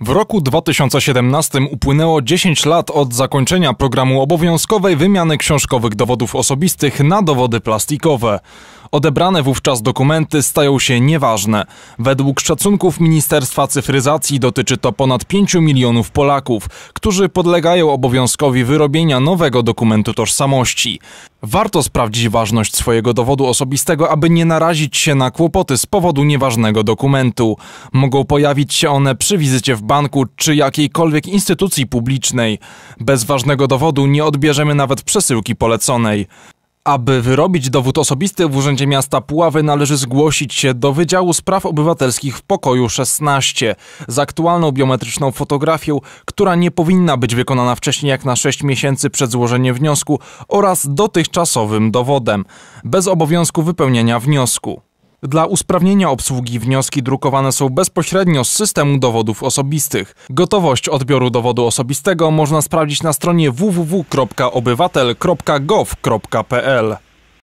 W roku 2017 upłynęło 10 lat od zakończenia programu obowiązkowej wymiany książkowych dowodów osobistych na dowody plastikowe. Odebrane wówczas dokumenty stają się nieważne. Według szacunków Ministerstwa Cyfryzacji dotyczy to ponad 5 milionów Polaków, którzy podlegają obowiązkowi wyrobienia nowego dokumentu tożsamości. Warto sprawdzić ważność swojego dowodu osobistego, aby nie narazić się na kłopoty z powodu nieważnego dokumentu. Mogą pojawić się one przy wizycie w banku czy jakiejkolwiek instytucji publicznej. Bez ważnego dowodu nie odbierzemy nawet przesyłki poleconej. Aby wyrobić dowód osobisty w Urzędzie Miasta Puławy należy zgłosić się do Wydziału Spraw Obywatelskich w pokoju 16 z aktualną biometryczną fotografią, która nie powinna być wykonana wcześniej jak na 6 miesięcy przed złożeniem wniosku oraz dotychczasowym dowodem, bez obowiązku wypełnienia wniosku. Dla usprawnienia obsługi wnioski drukowane są bezpośrednio z systemu dowodów osobistych. Gotowość odbioru dowodu osobistego można sprawdzić na stronie www.obywatel.gov.pl.